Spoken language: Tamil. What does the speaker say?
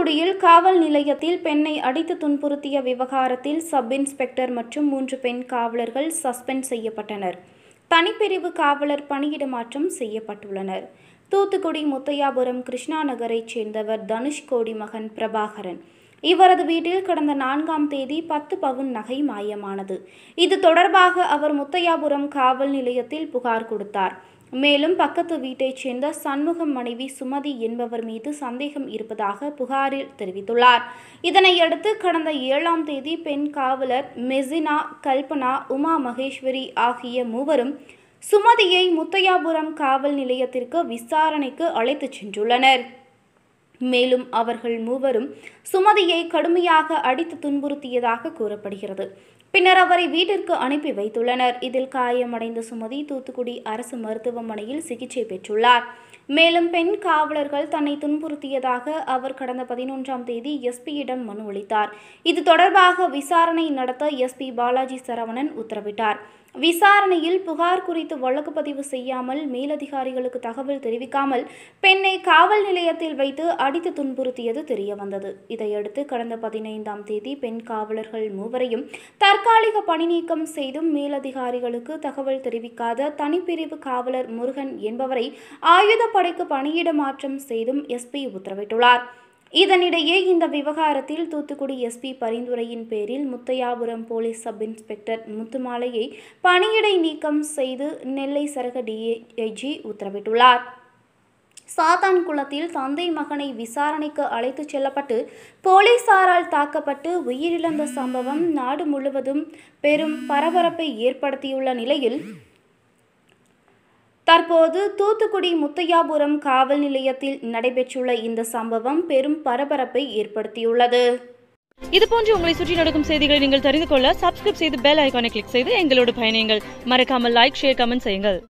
தூத்துக்குடியில் காவல் நிலையத்தில் பெண்ணை அடித்து துன்புறுத்திய விவகாரத்தில் சப் இன்ஸ்பெக்டர் மற்றும் மூன்று பெண் காவலர்கள் சஸ்பெண்ட் செய்யப்பட்டனர் தனிப்பிரிவு காவலர் பணியிட மாற்றம் செய்யப்பட்டுள்ளனர் தூத்துக்குடி முத்தையாபுரம் கிருஷ்ணா நகரைச் சேர்ந்தவர் தனுஷ்கோடி மகன் பிரபாகரன் இவரது வீட்டில் கடந்த நான்காம் தேதி பத்து பவுன் நகை மாயமானது இது தொடர்பாக அவர் முத்தையாபுரம் காவல் நிலையத்தில் புகார் கொடுத்தார் மேலும் பக்கத்து வீட்டைச் சேர்ந்த சண்முகம் மனைவி சுமதி என்பவர் மீது சந்தேகம் இருப்பதாக புகாரில் தெரிவித்துள்ளார் இதனையடுத்து கடந்த ஏழாம் தேதி பெண் காவலர் மெசினா கல்பனா உமா மகேஸ்வரி ஆகிய மூவரும் சுமதியை முத்தையாபுரம் காவல் நிலையத்திற்கு விசாரணைக்கு அழைத்துச் சென்றுள்ளனர் மேலும் அவர்கள் மூவரும் சுமதியை கடுமையாக அடித்து துன்புறுத்தியதாக கூறப்படுகிறது பின்னர் அவரை வீட்டிற்கு அனுப்பி வைத்துள்ளனர் இதில் காயமடைந்த சுமதி தூத்துக்குடி அரசு மருத்துவமனையில் சிகிச்சை பெற்றுள்ளார் மேலும் பெண் காவலர்கள் தன்னை துன்புறுத்தியதாக அவர் கடந்த பதினொன்றாம் தேதி எஸ்பியிடம் மனு அளித்தார் இது தொடர்பாக விசாரணை நடத்த எஸ்பி பாலாஜி சரவணன் உத்தரவிட்டார் விசாரணையில் புகார் குறித்து வழக்கு பதிவு செய்யாமல் மேலதிகாரிகளுக்கு தகவல் தெரிவிக்காமல் பெண்ணை காவல் நிலையத்தில் வைத்து அடித்து துன்புறுத்தியது தெரியவந்தது இதையடுத்து கடந்த பதினைந்தாம் தேதி பெண் காவலர்கள் மூவரையும் தற்காலிக பணிநீக்கம் செய்தும் மேலதிகாரிகளுக்கு தகவல் தெரிவிக்காத தனிப்பிரிவு காவலர் முருகன் என்பவரை ஆயுதப்படைக்கு பணியிட மாற்றம் செய்தும் எஸ்பி உத்தரவிட்டுள்ளார் இதனிடையே இந்த விவகாரத்தில் தூத்துக்குடி எஸ்பி பரிந்துரையின் பேரில் முத்தையாபுரம் போலீஸ் சப் இன்ஸ்பெக்டர் முத்துமாலையை பணியிடை நீக்கம் செய்து நெல்லை சரக டிஐஜி உத்தரவிட்டுள்ளார் சாத்தான் குளத்தில் தந்தை மகனை விசாரணைக்கு அழைத்துச் செல்லப்பட்டு போலீசாரால் தாக்கப்பட்டு உயிரிழந்த சம்பவம் நாடு முழுவதும் பெரும் பரபரப்பை ஏற்படுத்தியுள்ள நிலையில் தற்போது தூத்துக்குடி முத்தையாபுரம் காவல் நிலையத்தில் நடைபெற்றுள்ள இந்த சம்பவம் பெரும் பரபரப்பை ஏற்படுத்தியுள்ளது இதுபோன்று உங்களை சுற்றி நடக்கும் செய்திகளை நீங்கள் தெரிந்து கொள்ள சப்ஸ்கிரைப் செய்து பெல் ஐக்கானை கிளிக் செய்து எங்களோடு பயணியுங்கள் மறக்காமல் லைக் ஷேர் கமெண்ட் செய்யுங்கள்